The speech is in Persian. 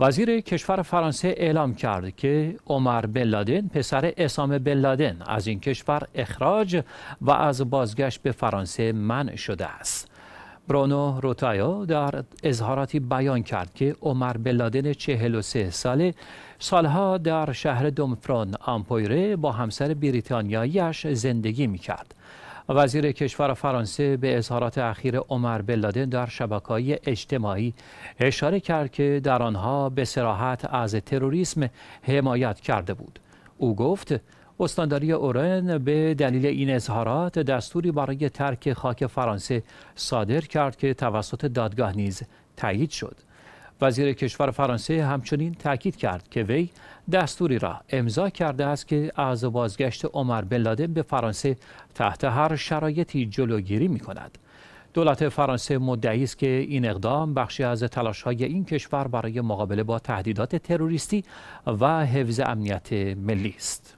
وزیر کشور فرانسه اعلام کرد که عمر بن لادن پسر اسامه بن لادن از این کشور اخراج و از بازگشت به فرانسه منع شده است. برونو روتایو در اظهاراتی بیان کرد که عمر بن لادن 43 ساله سالها در شهر دومفرون آمپویره با همسر بریتانیاییش زندگی می کرد. وزیر کشور فرانسه به اظهارات اخیر عمر بلادن در شبکه‌های اجتماعی اشاره کرد که در آنها به سراحت از تروریسم حمایت کرده بود. او گفت استانداری اورن به دلیل این اظهارات دستوری برای ترک خاک فرانسه صادر کرد که توسط دادگاه نیز تایید شد. وزیر کشور فرانسه همچنین تاکید کرد که وی دستوری را امضا کرده است که از بازگشت عمر بلاده به فرانسه تحت هر شرایطی جلوگیری می کند. دولت فرانسه مدعی است که این اقدام بخشی از تلاش های این کشور برای مقابله با تهدیدات تروریستی و حفظ امنیت ملی است.